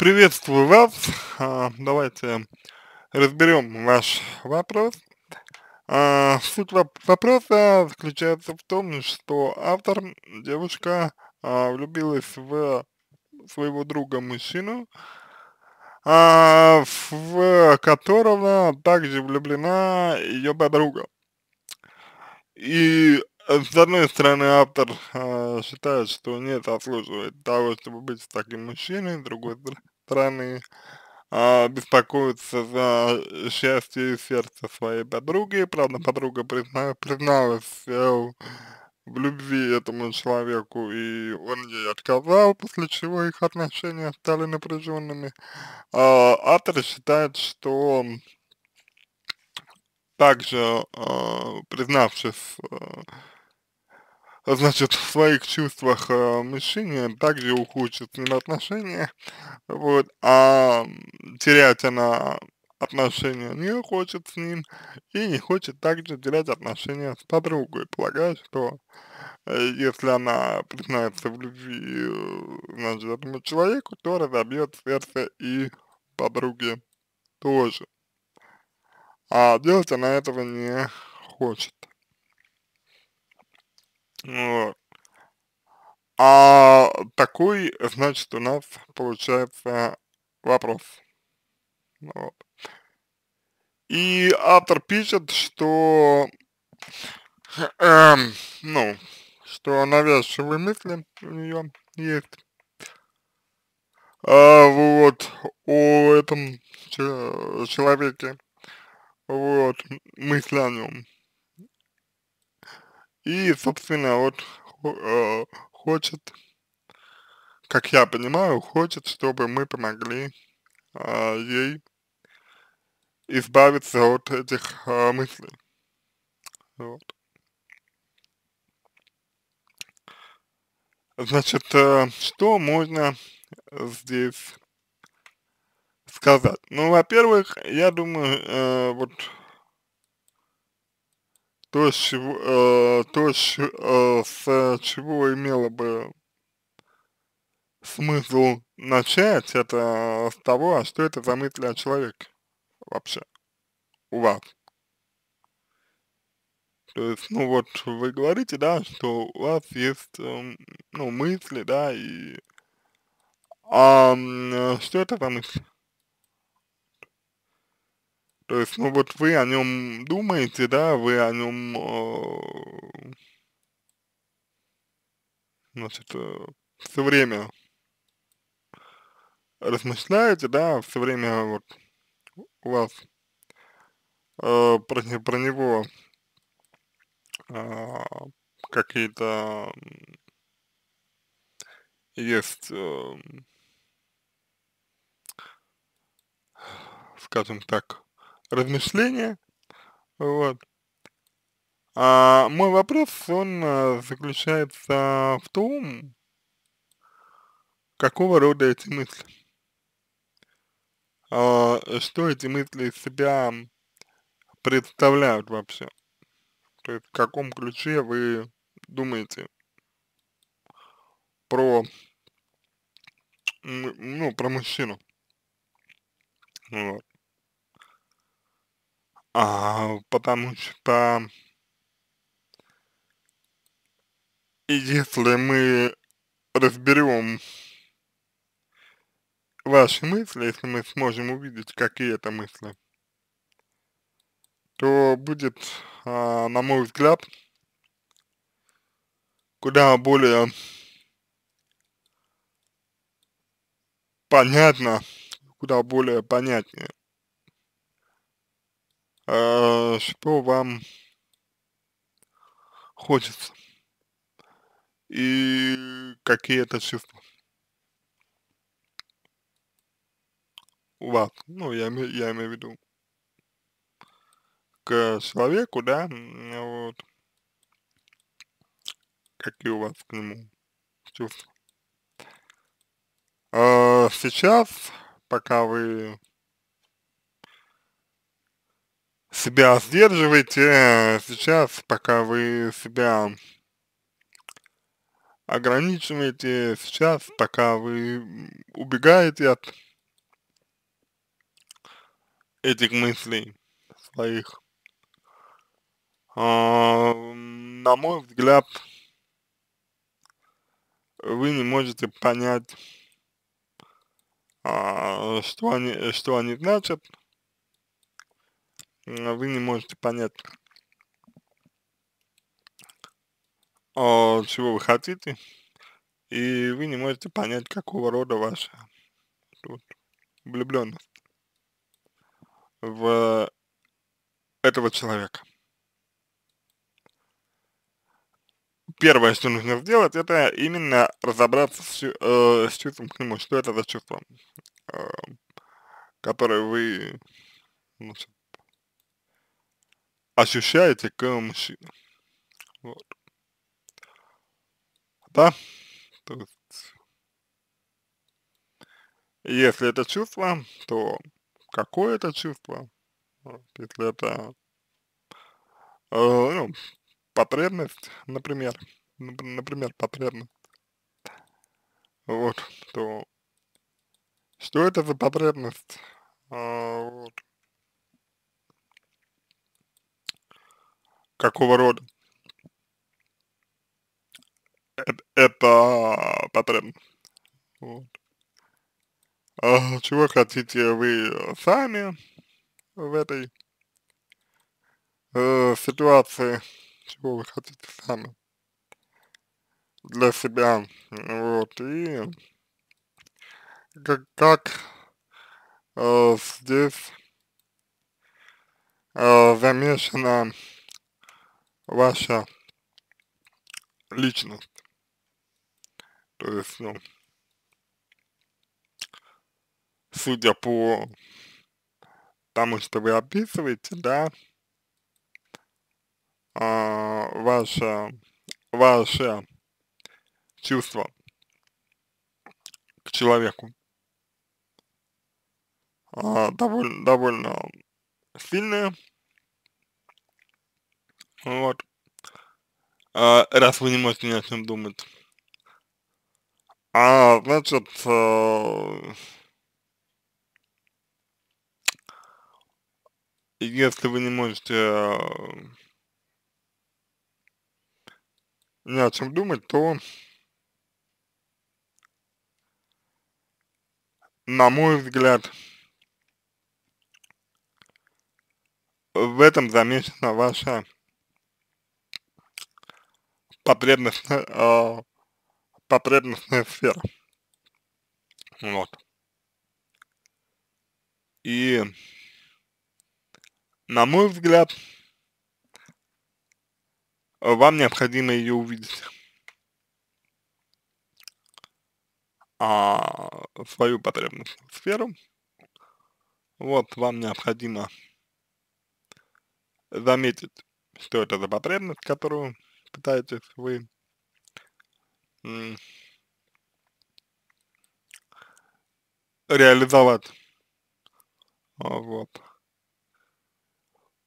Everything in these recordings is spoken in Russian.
Приветствую вас. А, давайте разберем ваш вопрос. А, суть вопроса заключается в том, что автор, девушка, а, влюбилась в своего друга мужчину, в которого также влюблена ее подруга. И с одной стороны, автор э, считает, что не заслуживает того, чтобы быть с таким мужчиной, с другой стороны, а, беспокоиться за э, счастье и сердце своей подруги. Правда, подруга призна, призналась э, в любви этому человеку, и он ей отказал, после чего их отношения стали напряженными. А, автор считает, что также э, признавшись э, значит, в своих чувствах э, мужчине также ухудшит с ним отношения, вот, а терять она отношения не хочет с ним и не хочет также терять отношения с подругой, полагая что э, если она признается в любви, э, значит, этому человеку, то разобьет сердце и подруге тоже. А делать она этого не хочет. Вот. А такой, значит, у нас получается вопрос. Вот. И автор пишет, что, эм, ну, что навязчивые мысли у нее есть. А, вот, о этом человеке, вот, мысли о нем. И, собственно, вот э, хочет, как я понимаю, хочет, чтобы мы помогли э, ей избавиться от этих э, мыслей. Вот. Значит, э, что можно здесь сказать? Ну, во-первых, я думаю, э, вот то, с чего, э, то э, с чего имело бы смысл начать, это с того, а что это за мысли о человеке вообще у вас. То есть, ну вот, вы говорите, да, что у вас есть, э, ну, мысли, да, и... А что это за мысли? То есть, ну вот вы о нем думаете, да, вы о нем, э, значит, э, все время размышляете, да, все время вот у вас э, про, про него э, какие-то есть, э, скажем так, размышления. Вот. А мой вопрос, он э, заключается в том, какого рода эти мысли. А, что эти мысли из себя представляют вообще? То есть в каком ключе вы думаете про, ну, про мужчину? Вот. А, потому что если мы разберем ваши мысли, если мы сможем увидеть, какие это мысли, то будет, а, на мой взгляд, куда более понятно, куда более понятнее Э, что вам хочется и какие это чувства у вас, ну, я, я имею в виду к человеку, да, вот, какие у вас к нему чувства. А сейчас, пока вы себя сдерживайте э, сейчас, пока вы себя ограничиваете сейчас, пока вы убегаете от этих мыслей своих. А, на мой взгляд, вы не можете понять, а, что они, что они значат, вы не можете понять, а, чего вы хотите, и вы не можете понять, какого рода ваша тут, влюбленность в этого человека. Первое, что нужно сделать, это именно разобраться с, э, с чувством к нему, что это за чувство, э, которое вы значит, ну, ощущаете к мужчинам. Вот. Да? То есть, если это чувство, то какое это чувство? Вот, если это э, ну, потребность, например, например, потребность, вот, то что это за потребность? А, вот. какого рода. Э, это, это Вот. А чего хотите вы сами в этой э, ситуации? Чего вы хотите сами для себя? Вот. И как, как э, здесь э, замешана ваша личность. То есть, ну, судя по тому, что вы описываете, да, а, ваше, ваше чувство к человеку а, довольно, довольно сильное, вот. А, раз вы не можете ни о чем думать. А, значит, э, если вы не можете э, ни о чем думать, то, на мой взгляд, в этом замечена ваша потребностная, э, потребностная сфера. Вот. И, на мой взгляд, вам необходимо ее увидеть. А, свою потребностную сферу. Вот, вам необходимо заметить, что это за потребность, которую пытаетесь вы реализовать. А, вот.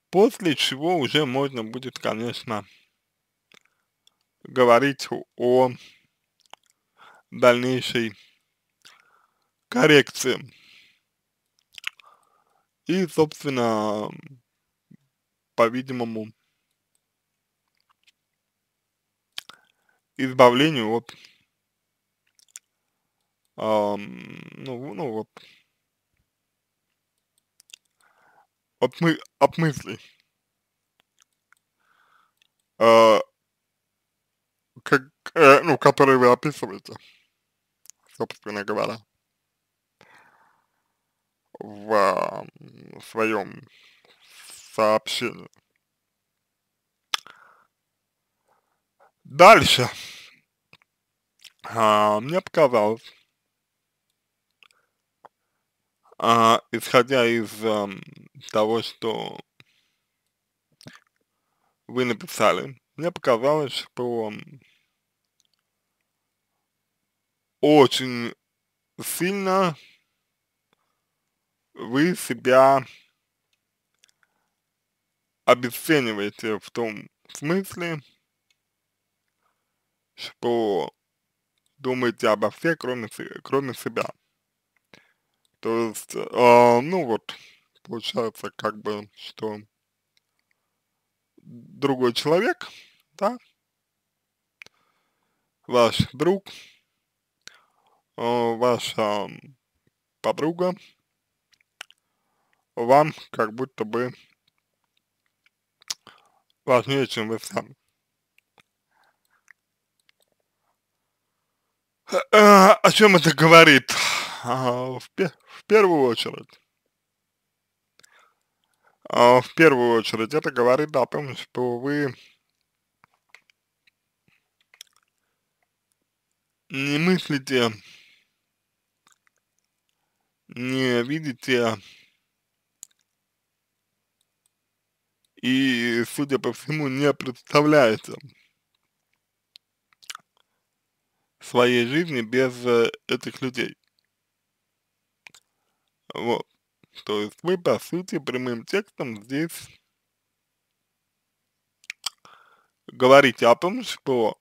После чего уже можно будет, конечно, говорить о дальнейшей коррекции. И, собственно, по-видимому, избавлению от, э, ну, ну, вот, от, мы, от мыслей. Э, как, э, ну, которые вы описываете, собственно говоря, в э, своем сообщении. Дальше а, мне показалось, а, исходя из а, того, что вы написали, мне показалось, что очень сильно вы себя обесцениваете в том смысле, что думаете обо всех, кроме, кроме себя. То есть, э, ну вот, получается как бы, что другой человек, да, ваш друг, э, ваша подруга вам как будто бы важнее, чем вы сами. А, о чем это говорит? А, в, в первую очередь. А, в первую очередь это говорит о том, что вы не мыслите, не видите и, судя по всему, не представляете своей жизни без э, этих людей. Вот. То есть вы, по сути, прямым текстом здесь говорите о том, что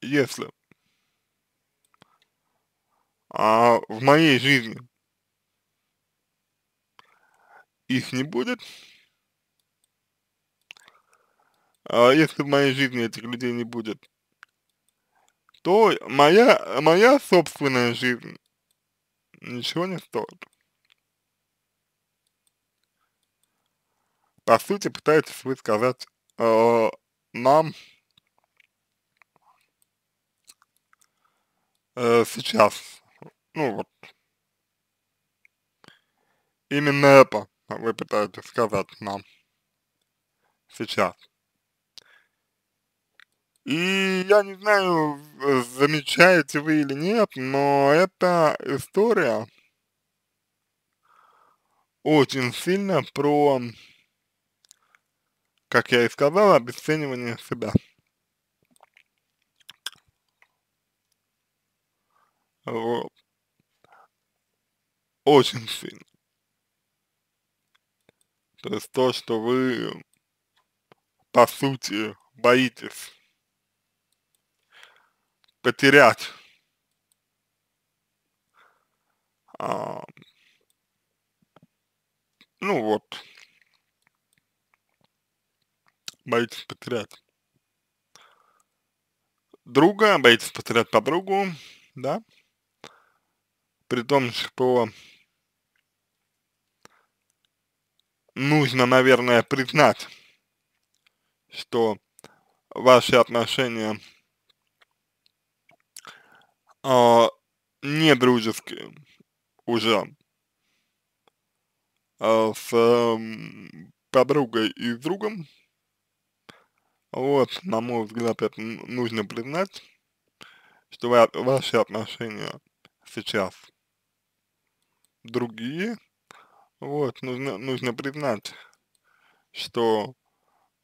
если а, в моей жизни их не будет, а, если в моей жизни этих людей не будет, то моя, моя собственная жизнь ничего не стоит. По сути, пытаетесь вы сказать э, нам э, сейчас, ну вот, именно это вы пытаетесь сказать нам сейчас. И я не знаю, э, замечаете вы или нет, но эта история очень сильно про, как я и сказал, обесценивание себя. Вот. Очень сильно. То есть то, что вы, по сути, боитесь потерять а, ну вот, боитесь потерять друга, боитесь потерять подругу, да, при том, что нужно, наверное, признать, что ваши отношения э, а, недружеские уже э, с э, подругой и с другом. Вот, на мой взгляд, это нужно признать, что ва ваши отношения сейчас другие. Вот, нужно, нужно признать, что,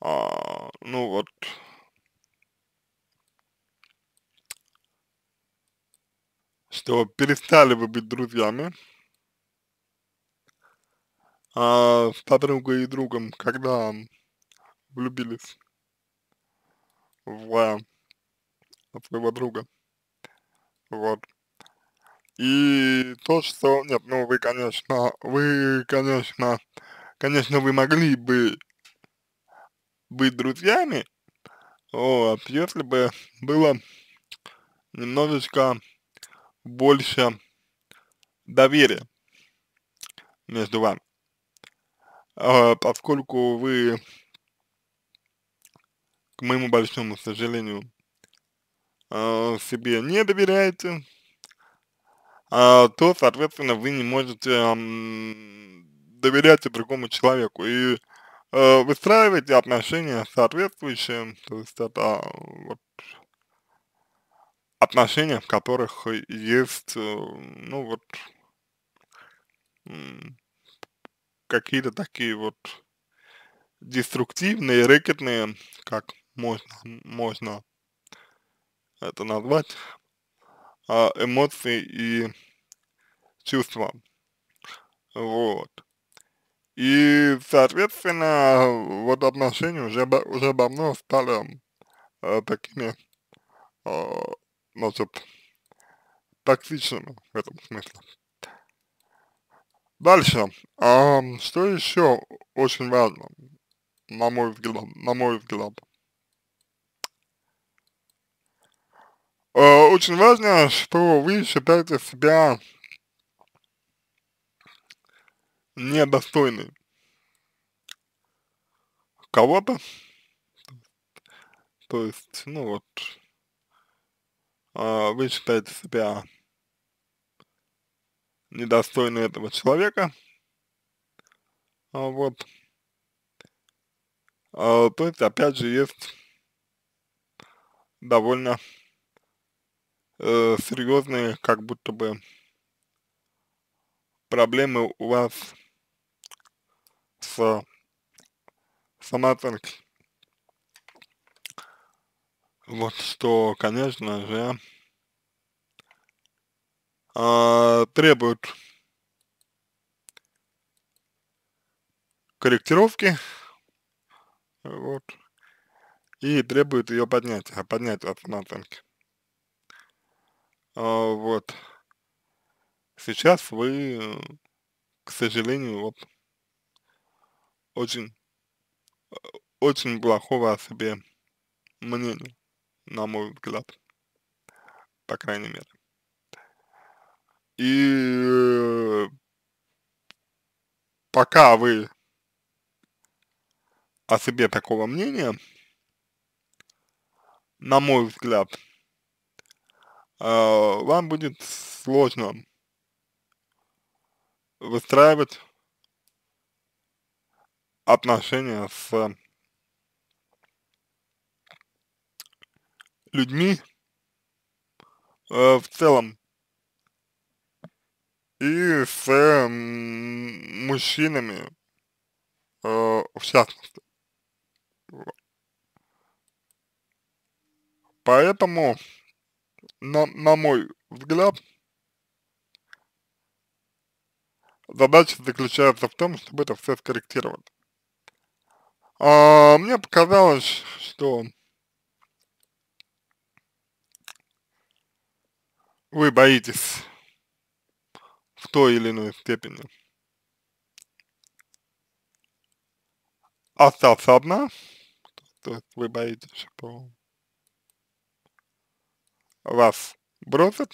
а, ну вот, что перестали вы быть друзьями, а, с подругой и другом, когда влюбились в, своего друга. Вот. И то, что... Нет, ну вы, конечно, вы, конечно, конечно, вы могли бы быть друзьями, вот, если бы было немножечко больше доверия между вами, а, поскольку вы, к моему большому сожалению, а, себе не доверяете, а, то, соответственно, вы не можете доверять другому человеку и выстраивать выстраиваете отношения соответствующие, то есть это вот, отношения, в которых есть, э, ну вот, какие-то такие вот деструктивные, рэкетные, как можно, можно это назвать, а, эмоции и чувства. Вот. И, соответственно, вот отношения уже, уже давно стали э, такими э, ну, типа, токсичными в этом смысле. Дальше, а, что еще очень важно, на мой взгляд, на мой взгляд. А, очень важно, что вы считаете себя недостойны кого-то, то есть, ну вот, а, вы считаете себя недостойны этого человека, а, вот, а, то есть, опять же, есть довольно э, серьезные, как будто бы, проблемы у вас с самооценкой. Вот что, конечно же, э, требует корректировки, вот, и требует ее поднятия, поднять а, от Э, а, вот. Сейчас вы, к сожалению, вот, очень, э, очень плохого о себе мнения на мой взгляд, по крайней мере. И э, пока вы о себе такого мнения, на мой взгляд, э, вам будет сложно выстраивать отношения с людьми э, в целом и с э, мужчинами э, в частности. Поэтому, на, на мой взгляд, задача заключается в том, чтобы это все скорректировать. А, мне показалось, что вы боитесь в той или иной степени остаться одна, то есть вы боитесь, что вас бросят,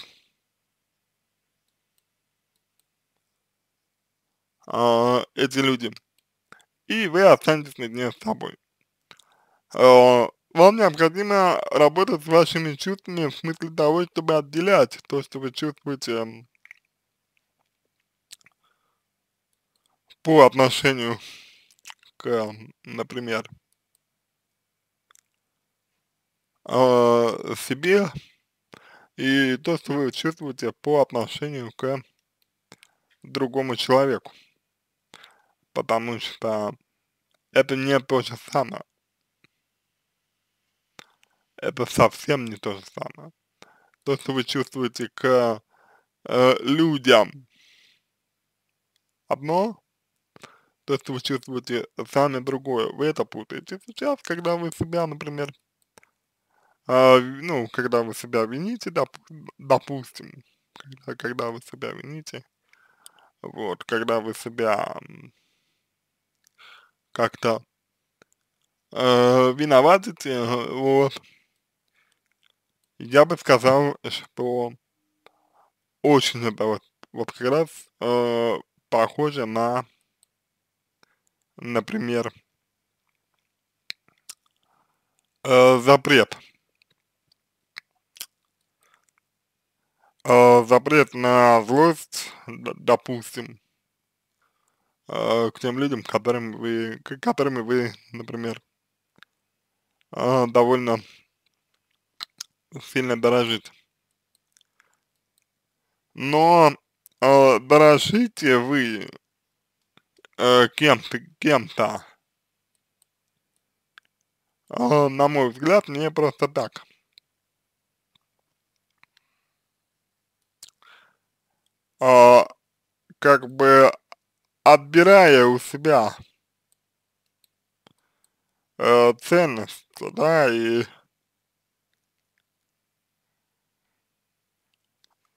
э, эти люди, и вы останетесь наедине с собой. А, вам необходимо работать с вашими чувствами в смысле того, чтобы отделять то, что вы чувствуете по отношению к, например, а, себе и то, что вы чувствуете по отношению к другому человеку. Потому что это не то же самое это совсем не то же самое. То, что вы чувствуете к э, людям, одно, то, что вы чувствуете сами другое, вы это путаете. Сейчас, когда вы себя, например, э, ну, когда вы себя вините, доп, допустим, когда, когда вы себя вините, вот, когда вы себя как-то э, виноватите, вот, я бы сказал, что очень это вот, вот как раз э, похоже на, например, э, запрет. Э, запрет на злость, допустим, э, к тем людям, которым вы, к которыми вы, например, э, довольно сильно дорожит. Но э, дорожите вы э, кем-то, кем-то, э, на мой взгляд, не просто так. Э, как бы отбирая у себя э, ценность, да, и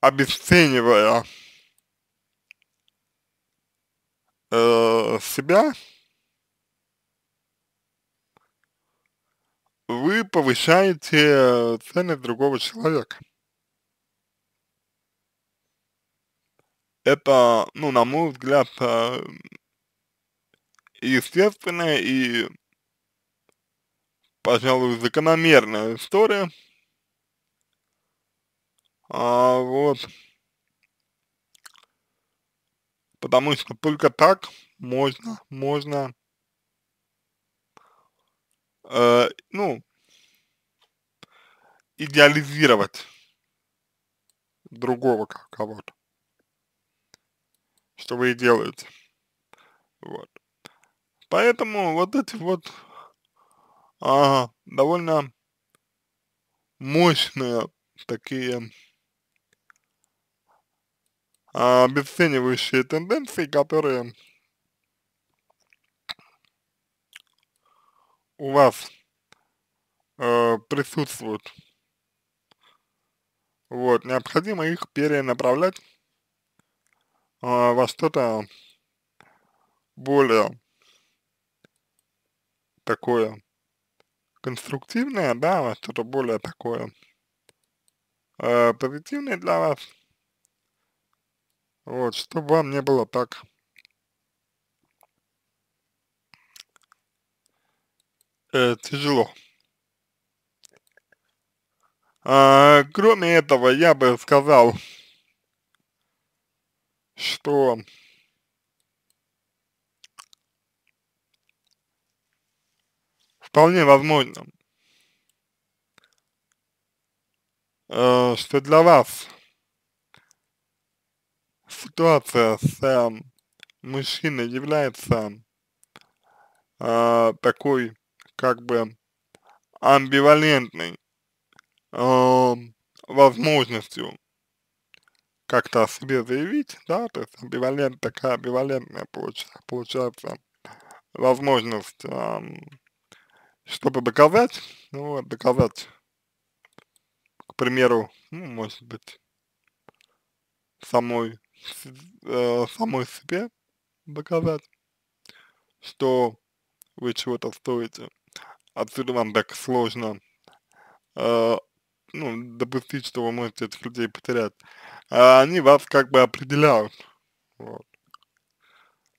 обесценивая э, себя, вы повышаете ценность другого человека. Это, ну, на мой взгляд, э, естественная и, пожалуй, закономерная история, а, вот. Потому что только так можно, можно, э, ну, идеализировать другого кого-то, что вы и делаете. Вот. Поэтому вот эти вот а, довольно мощные такие обесценивающие тенденции, которые у вас э, присутствуют. Вот, необходимо их перенаправлять э, во что-то более такое конструктивное, да, во что-то более такое э, позитивное для вас. Вот, чтобы вам не было так э, тяжело. А, кроме этого, я бы сказал, что вполне возможно, э, что для вас ситуация с э, мужчиной является э, такой как бы амбивалентной э, возможностью как-то о себе заявить, да, то есть амбивалент, такая амбивалентная получается получается возможность, э, эм, чтобы доказать, ну вот, доказать, к примеру, ну, может быть, самой Э, самой себе доказать, что вы чего-то стоите. Отсюда вам так сложно э, ну, допустить, что вы можете этих людей потерять. А они вас как бы определяют. Вот.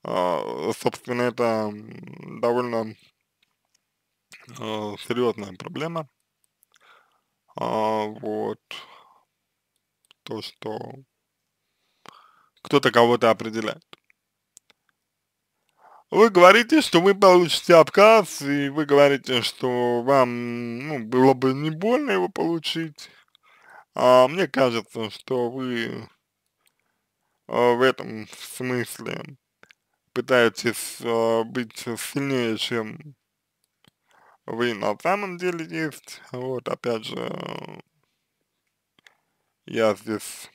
А, собственно, это довольно а, э, серьезная проблема. А, вот. То, что кто-то кого-то определяет. Вы говорите, что вы получите отказ, и вы говорите, что вам ну, было бы не больно его получить. А мне кажется, что вы а, в этом смысле пытаетесь а, быть сильнее, чем вы на самом деле есть. Вот, опять же, я здесь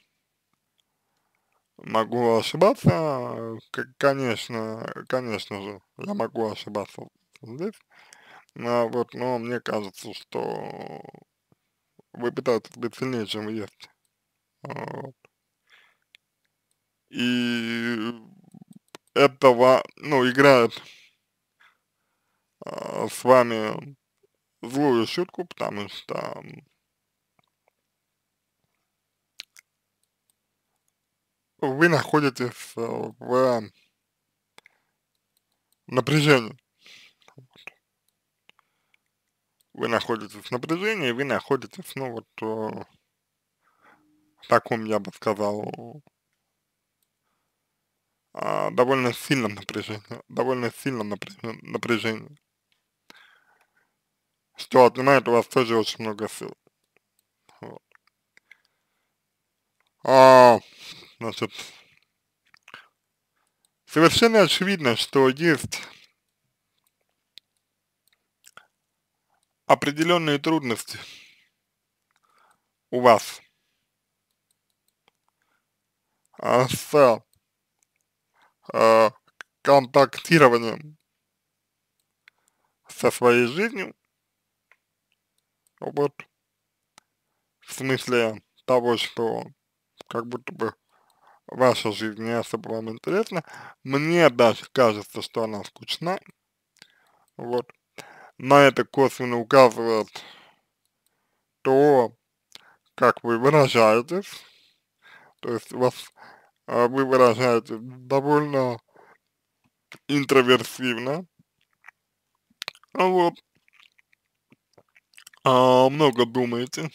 могу ошибаться, конечно, конечно же, я могу ошибаться здесь, но вот, но мне кажется, что вы пытаетесь быть сильнее, чем вы есть. А, вот. И этого, ну, играет э, с вами злую шутку, потому что вы находитесь в э, напряжении. Вы находитесь в напряжении, вы находитесь, ну вот, э, в таком, я бы сказал, э, довольно сильном напряжении, довольно сильном напряжении, что отнимает у вас тоже очень много сил. Вот. А, Значит, ну, совершенно очевидно, что есть определенные трудности у вас с а, контактированием со своей жизнью, вот, в смысле того, что как будто бы ваша жизнь не особо вам интересна. Мне даже кажется, что она скучна. Вот. На это косвенно указывает то, как вы выражаетесь. То есть вас, а, вы выражаете довольно интроверсивно. А вот. А, много думаете.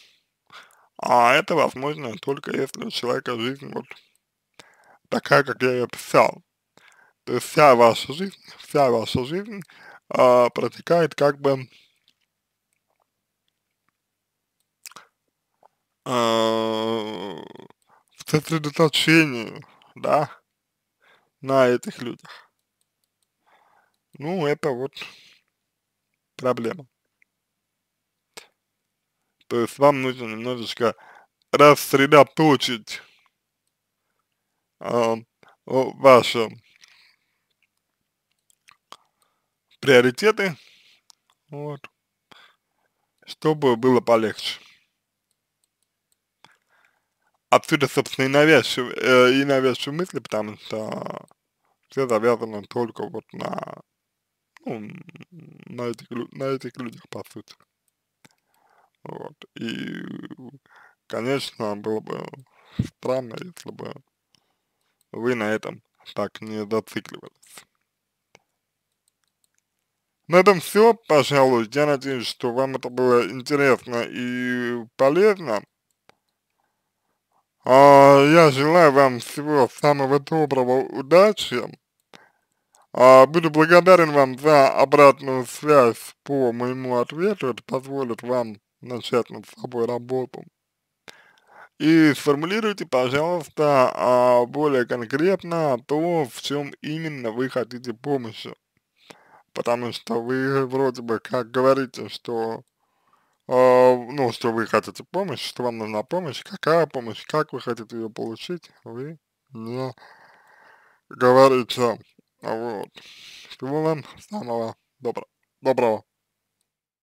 А это возможно только если у человека жизнь вот такая, как я ее описал. То есть вся ваша жизнь, вся ваша жизнь э, протекает как бы э, в сосредоточении, да, на этих людях. Ну, это вот проблема. То есть вам нужно немножечко рассредоточить а, ваши приоритеты, вот, чтобы было полегче. Отсюда, собственно, и навязчивые, э, и навязчивые мысли, потому что все завязано только вот на, ну, на этих, на этих людях, по сути. Вот. И, конечно, было бы странно, если бы вы на этом так не зацикливались. На этом все, пожалуй. Я надеюсь, что вам это было интересно и полезно. А, я желаю вам всего самого доброго, удачи. А буду благодарен вам за обратную связь по моему ответу. Это позволит вам начать над собой работу. И сформулируйте, пожалуйста, а, более конкретно то, в чем именно вы хотите помощи. Потому что вы вроде бы как говорите, что а, ну, что вы хотите помощь, что вам нужна помощь, какая помощь, как вы хотите ее получить, вы не говорите. Вот. Всего вам самого доброго. доброго.